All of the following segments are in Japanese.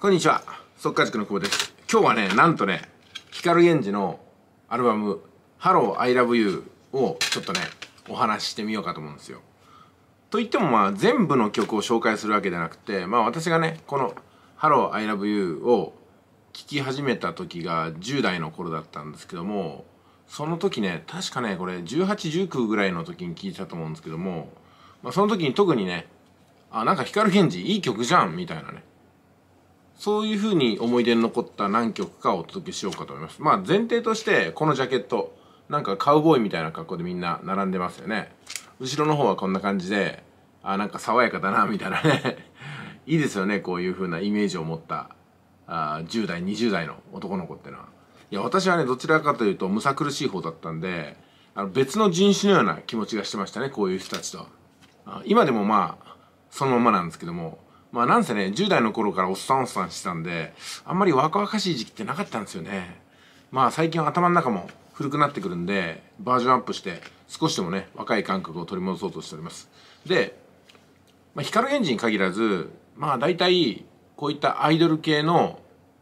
こんにちは速稼塾の久保です今日はねなんとね光源氏のアルバム「Hello I Love You」をちょっとねお話ししてみようかと思うんですよと言ってもまあ全部の曲を紹介するわけじゃなくてまあ私がねこの「Hello I Love You」を聴き始めた時が10代の頃だったんですけどもその時ね確かねこれ1819ぐらいの時に聴いてたと思うんですけども、まあ、その時に特にねあなんか光源氏いい曲じゃんみたいなねそういうふうに思い出に残った何曲かお届けしようかと思います。まあ前提としてこのジャケット、なんかカウボーイみたいな格好でみんな並んでますよね。後ろの方はこんな感じで、あ、なんか爽やかだな、みたいなね。いいですよね、こういう風なイメージを持ったあ10代、20代の男の子ってのは。いや、私はね、どちらかというとむさ苦しい方だったんで、あの別の人種のような気持ちがしてましたね、こういう人たちと。今でもまあ、そのままなんですけども、まあなんせね、10代の頃からおっさんおっさんしてたんで、あんまり若々しい時期ってなかったんですよね。まあ最近は頭の中も古くなってくるんで、バージョンアップして、少しでもね、若い感覚を取り戻そうとしております。で、まあ、光源氏に限らず、まあ大体、こういったアイドル系の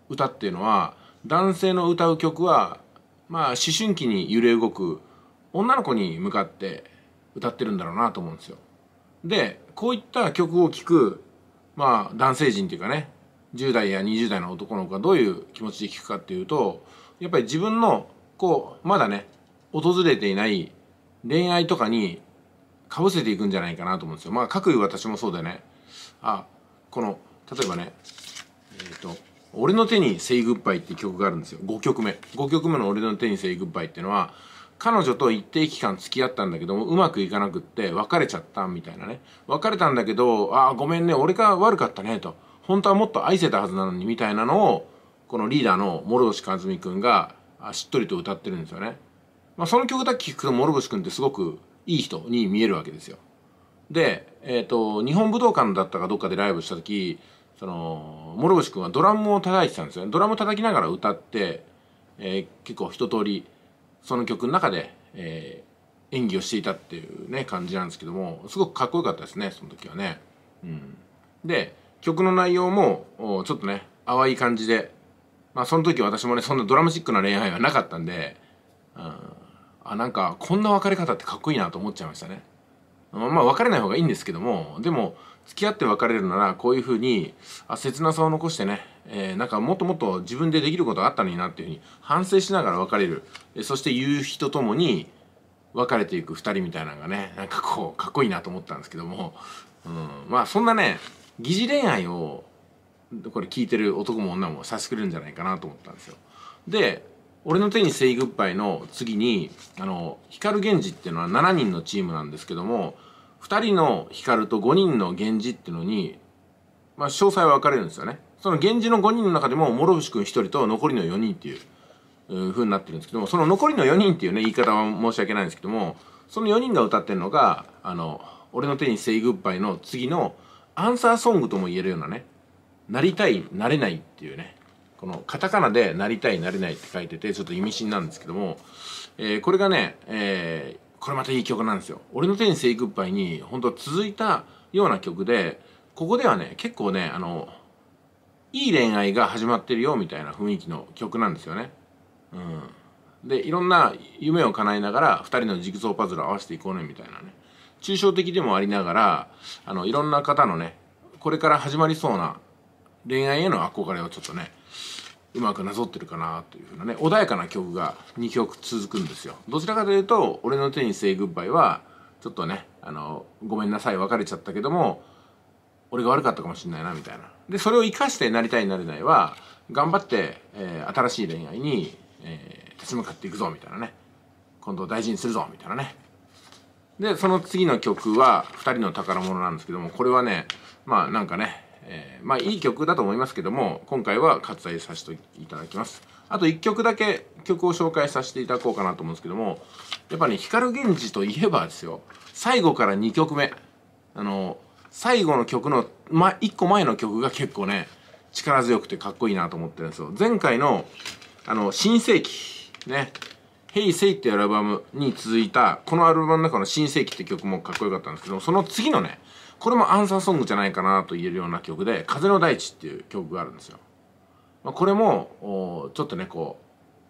歌っていうのは、男性の歌う曲は、まあ思春期に揺れ動く女の子に向かって歌ってるんだろうなと思うんですよ。で、こういった曲を聴くまあ男性陣っていうかね10代や20代の男の子がどういう気持ちで聞くかっていうとやっぱり自分のこうまだね訪れていない恋愛とかにかぶせていくんじゃないかなと思うんですよ。まあ各私もそうだね。あこの例えばねえっ、ー、と「俺の手に Say Goodbye」って曲があるんですよ5曲目5曲目の「俺の手に Say Goodbye」っていうのは彼女と一定期間付き合ったんだけどもうまくいかなくって別れちゃったみたいなね別れたんだけど「ああごめんね俺が悪かったね」と「本当はもっと愛せたはずなのに」みたいなのをこのリーダーの諸星和美くんがしっとりと歌ってるんですよね。まあ、その曲だけ聴くと諸星くんってすごくいい人に見えるわけですよ。で、えーと、日本武道館だったかどっかでライブした時その諸星君はドラムを叩いてたんですよねドラム叩きながら歌って、えー、結構一通りその曲の中で、えー、演技をしていたっていうね感じなんですけどもすごくかっこよかったですねその時はね。うん、で曲の内容もちょっとね淡い感じで、まあ、その時私もねそんなドラマチックな恋愛はなかったんで、うん、あなんかこんな別れ方ってかっこいいなと思っちゃいましたね。まあ別れない方がいいんですけどもでも付き合って別れるならこういうふうにあ切なさを残してね、えー、なんかもっともっと自分でできることがあったのになっていうふうに反省しながら別れるそして夕日とともに別れていく2人みたいなのがねなんかこうかっこいいなと思ったんですけども、うん、まあそんなね疑似恋愛をこれ聞いてる男も女もさしくるんじゃないかなと思ったんですよ。で俺の手にセイグッバイの次に、あの、光源氏っていうのは7人のチームなんですけども、2人の光と5人の源氏っていうのに、まあ、詳細は分かれるんですよね。その源氏の5人の中でも、諸星君1人と残りの4人っていう、う風になってるんですけども、その残りの4人っていうね、言い方は申し訳ないんですけども、その4人が歌ってるのが、あの、俺の手にセイグッバイの次のアンサーソングとも言えるようなね、なりたい、なれないっていうね、このカタカナで「なりたいなれない」って書いててちょっと意味深なんですけども、えー、これがね、えー、これまたいい曲なんですよ。俺の手にセイグッバイに本当続いたような曲でここではね結構ねあのいい恋愛が始まってるよみたいな雰囲気の曲なんですよね。うん、でいろんな夢を叶えながら2人のジグソーパズルを合わせていこうねみたいなね抽象的でもありながらあのいろんな方のねこれから始まりそうな恋愛への憧れをちょっとねうまくなぞってるかなというふうなね穏やかな曲が2曲続くんですよどちらかというと「俺の手にせ a グッバイ」はちょっとねあのごめんなさい別れちゃったけども俺が悪かったかもしれないなみたいなでそれを生かしてなりたいなれないは頑張って、えー、新しい恋愛に、えー、立ち向かっていくぞみたいなね今度大事にするぞみたいなねでその次の曲は「2人の宝物」なんですけどもこれはねまあなんかねえー、まあいい曲だと思いますけども今回は割愛させていただきますあと1曲だけ曲を紹介させていただこうかなと思うんですけどもやっぱね光源氏といえばですよ最後から2曲目あの最後の曲の、ま、1個前の曲が結構ね力強くてかっこいいなと思ってるんですよ前回のあの新世紀ね「ヘイセイっていうアルバムに続いたこのアルバムの中の「新世紀」って曲もかっこよかったんですけどその次のねこれもアンサーソングじゃないかなと言えるような曲で「風の大地」っていう曲があるんですよ。まあ、これもちょっとねこう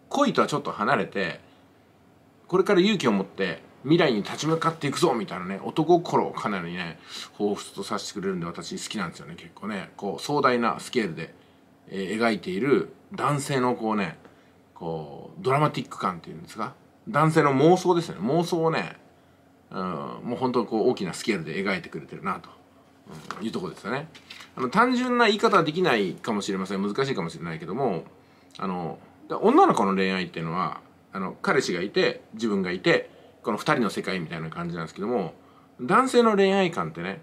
恋とはちょっと離れてこれから勇気を持って未来に立ち向かっていくぞみたいなね男心をかなりね彷彿とさせてくれるんで私好きなんですよね結構ねこう壮大なスケールで、えー、描いている男性のこうねこうドラマティック感っていうんですか男性の妄想ですね妄想をね、うん、もう本当にこう大きなスケールで描いてくれてるなと、うん、いうとこですよねあの単純な言い方はできないかもしれません難しいかもしれないけどもあの女の子の恋愛っていうのはあの彼氏がいて自分がいてこの二人の世界みたいな感じなんですけども男性の恋愛感ってね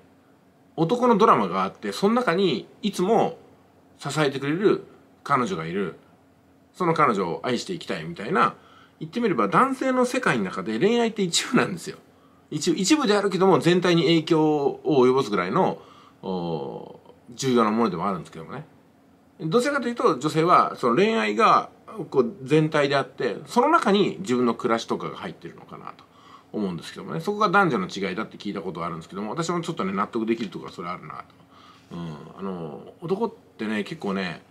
男のドラマがあってその中にいつも支えてくれる彼女がいるその彼女を愛していきたいみたいな、言ってみれば男性の世界の中で恋愛って一部なんですよ。一部、一部であるけども全体に影響を及ぼすぐらいの、重要なものでもあるんですけどもね。どちらかというと女性はその恋愛がこう全体であって、その中に自分の暮らしとかが入ってるのかなと思うんですけどもね。そこが男女の違いだって聞いたことあるんですけども、私もちょっとね、納得できるところはそれあるなと。うん。あの、男ってね、結構ね、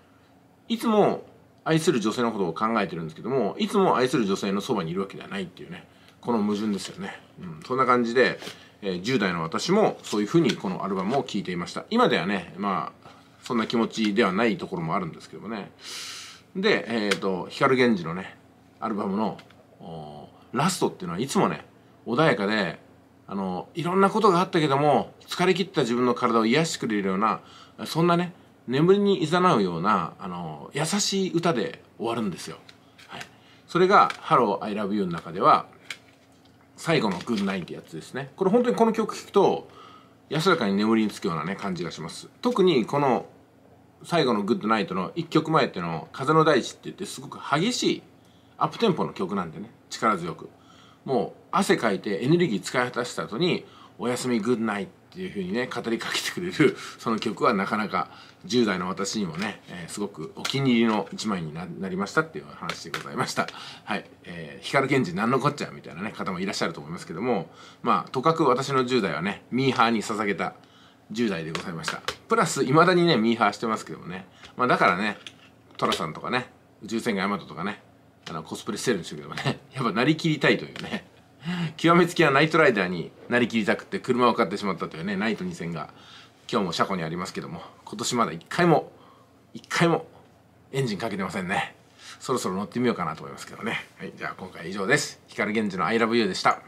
いつも愛する女性のことを考えてるんですけどもいつも愛する女性のそばにいるわけではないっていうねこの矛盾ですよね、うん、そんな感じで、えー、10代の私もそういうふうにこのアルバムを聴いていました今ではねまあそんな気持ちではないところもあるんですけどもねでえっ、ー、と光源氏のねアルバムのラストっていうのはいつもね穏やかであのいろんなことがあったけども疲れ切った自分の体を癒してくれるようなそんなね眠りにいざなうようなあの優しい歌で終わるんですよ、はい、それが「Hello I love you」の中では最後の「Good night」ってやつですねこれ本当にこの曲聴くと安らかに眠りにつくようなね感じがします特にこの最後の「グッドナイト」の1曲前っていうのを「風の大地」って言ってすごく激しいアップテンポの曲なんでね力強くもう汗かいてエネルギー使い果たした後におやすみグッナイっていう風にね語りかけてくれる その曲はなかなか10代の私にもね、えー、すごくお気に入りの一枚になりましたっていう話でございましたはい、えー、光源氏何のこっちゃみたいなね方もいらっしゃると思いますけどもまあとかく私の10代はねミーハーに捧げた10代でございましたプラスいまだにねミーハーしてますけどもねまあだからね寅さんとかね宇宙船がヤマトとかねあのコスプレしてるんですけどもねやっぱなりきりたいというね極めつきはナイトライダーになりきりたくて車を買ってしまったというねナイト2000が今日も車庫にありますけども今年まだ1回も1回もエンジンかけてませんねそろそろ乗ってみようかなと思いますけどねはいじゃあ今回は以上です光源氏の ILOVEYOU でした